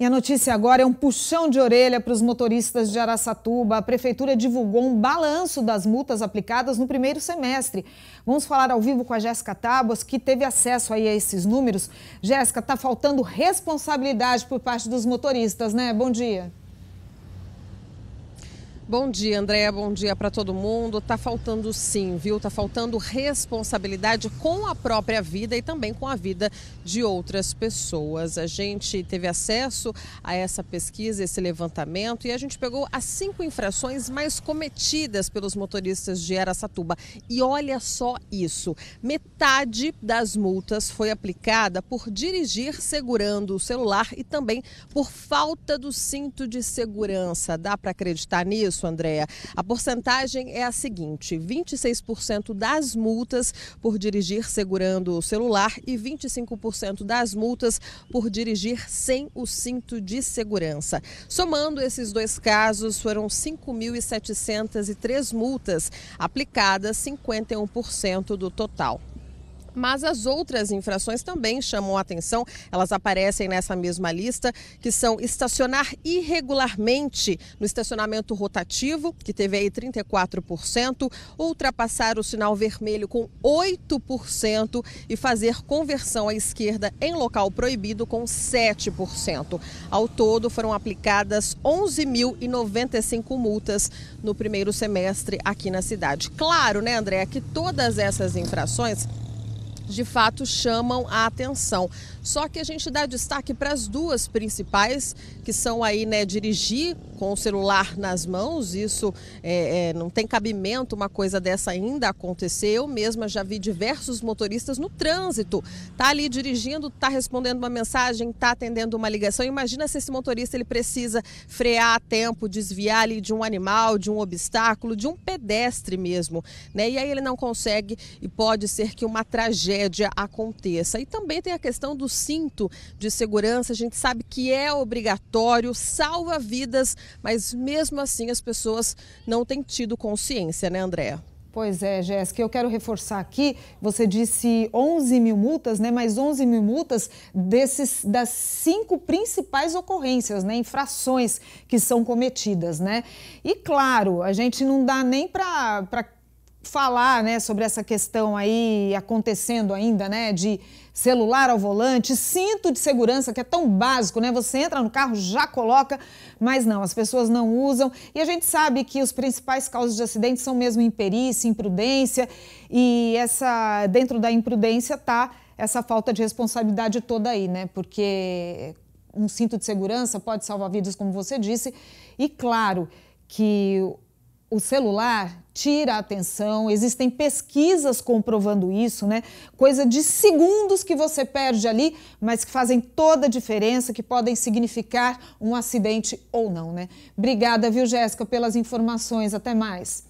E a notícia agora é um puxão de orelha para os motoristas de Araçatuba. A prefeitura divulgou um balanço das multas aplicadas no primeiro semestre. Vamos falar ao vivo com a Jéssica Tábuas, que teve acesso aí a esses números. Jéssica, está faltando responsabilidade por parte dos motoristas, né? Bom dia. Bom dia, André. Bom dia para todo mundo. Tá faltando sim, viu? Tá faltando responsabilidade com a própria vida e também com a vida de outras pessoas. A gente teve acesso a essa pesquisa, esse levantamento e a gente pegou as cinco infrações mais cometidas pelos motoristas de Aracatuba. E olha só isso. Metade das multas foi aplicada por dirigir segurando o celular e também por falta do cinto de segurança. Dá para acreditar nisso? isso, Andréa. A porcentagem é a seguinte: 26% das multas por dirigir segurando o celular e 25% das multas por dirigir sem o cinto de segurança. Somando esses dois casos, foram 5.703 multas aplicadas, 51% do total. Mas as outras infrações também chamam a atenção, elas aparecem nessa mesma lista, que são estacionar irregularmente no estacionamento rotativo, que teve aí 34%, ultrapassar o sinal vermelho com 8% e fazer conversão à esquerda em local proibido com 7%. Ao todo, foram aplicadas 11.095 multas no primeiro semestre aqui na cidade. Claro, né, André, que todas essas infrações de fato chamam a atenção. Só que a gente dá destaque para as duas principais, que são aí, né, dirigir com o celular nas mãos, isso é, é, não tem cabimento uma coisa dessa ainda acontecer. Eu mesma já vi diversos motoristas no trânsito, tá ali dirigindo, tá respondendo uma mensagem, tá atendendo uma ligação. Imagina se esse motorista ele precisa frear a tempo, desviar ali de um animal, de um obstáculo, de um pedestre mesmo, né? E aí ele não consegue e pode ser que uma tragédia tragédia aconteça. E também tem a questão do cinto de segurança. A gente sabe que é obrigatório, salva vidas, mas mesmo assim as pessoas não têm tido consciência, né, Andréa? Pois é, Jéssica, eu quero reforçar aqui, você disse 11 mil multas, né? Mas 11 mil multas desses, das cinco principais ocorrências, né? Infrações que são cometidas, né? E claro, a gente não dá nem para falar né, sobre essa questão aí acontecendo ainda, né? De celular ao volante, cinto de segurança, que é tão básico, né? Você entra no carro, já coloca, mas não, as pessoas não usam. E a gente sabe que os principais causas de acidentes são mesmo imperícia, imprudência, e essa dentro da imprudência tá essa falta de responsabilidade toda aí, né? Porque um cinto de segurança pode salvar vidas, como você disse, e claro que o celular tira a atenção, existem pesquisas comprovando isso, né? Coisa de segundos que você perde ali, mas que fazem toda a diferença, que podem significar um acidente ou não, né? Obrigada, viu, Jéssica, pelas informações. Até mais.